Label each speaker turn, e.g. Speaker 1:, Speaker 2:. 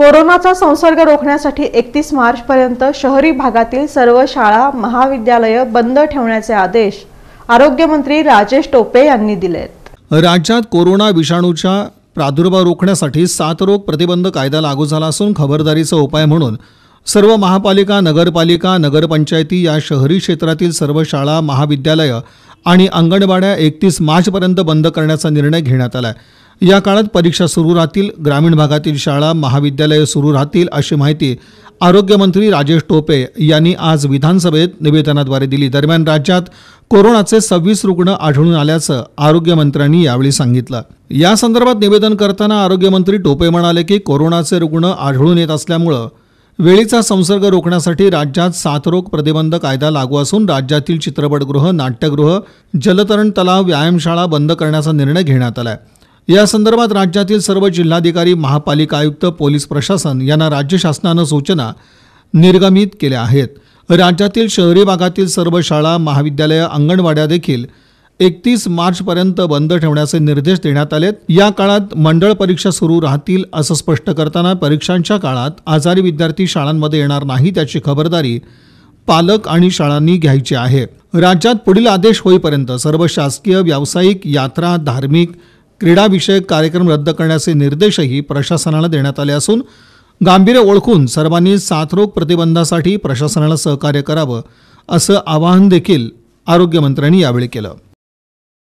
Speaker 1: कोरोनाचा संसर्ग रोखण्यासाठी एकतीस पर्यंत शहरी भागातील सर्व शाळा महाविद्यालय बंद ठेवण्याचे आदेश आरोग्यमंत्री राजेश टोपे यांनी दिलेत
Speaker 2: राज्यात कोरोना विषाणूच्या प्रादुर्भाव रोखण्यासाठी रोग प्रतिबंध कायदा लागू झाला असून खबरदारीचा उपाय म्हणून सर्व महापालिका नगरपालिका नगरपंचायती या शहरी क्षेत्रातील सर्व शाळा महाविद्यालयं आणि अंगणवाड्या एकतीस मार्चपर्यंत बंद करण्याचा निर्णय घेण्यात आला आहे या काळात परीक्षा सुरू राहतील ग्रामीण भागातील शाळा महाविद्यालये सुरू राहतील अशी माहिती आरोग्यमंत्री राजेश टोपे यांनी आज विधानसभेत निवेदनाद्वारे दिली दरम्यान राज्यात कोरोनाचे सव्वीस रुग्ण आढळून आल्याचं आरोग्यमंत्र्यांनी यावेळी सांगितलं या संदर्भात निवेदन करताना आरोग्यमंत्री टोपे म्हणाले की कोरोनाचे रुग्ण आढळून येत असल्यामुळं वेळेचा संसर्ग रोखण्यासाठी राज्यात साथरोग प्रतिबंध कायदा लागू असून राज्यातील चित्रपटगृह नाट्यगृह जलतरण तलाव व्यायामशाळा बंद करण्याचा निर्णय घेण्यात आला आहे या संदर्भात राज्यातील सर्व जिल्हाधिकारी महापालिका आयुक्त पोलीस प्रशासन यांना राज्य शासनानं सूचना निर्गमित केल्या आहेत राज्यातील शहरी भागातील सर्व शाळा महाविद्यालयं अंगणवाड्या देखील एकतीस मार्चपर्यंत बंद ठेवण्याचे निर्देश देण्यात आलेत या काळात मंडळ परीक्षा सुरू राहतील असं स्पष्ट करताना परीक्षांच्या काळात आजारी विद्यार्थी शाळांमध्ये येणार नाही त्याची खबरदारी पालक आणि शाळांनी घ्यायची आहे राज्यात पुढील आदेश होईपर्यंत सर्व शासकीय व्यावसायिक यात्रा धार्मिक क्रीडाविषयक कार्यक्रम रद्द करण्याचे निर्देशही प्रशासनाला देण्यात आले असून गांभीर्य ओळखून सर्वांनी साथरोग प्रतिबंधासाठी प्रशासनाला सहकार्य करावं असं आवाहन देखील आरोग्यमंत्र्यांनी यावेळी केलं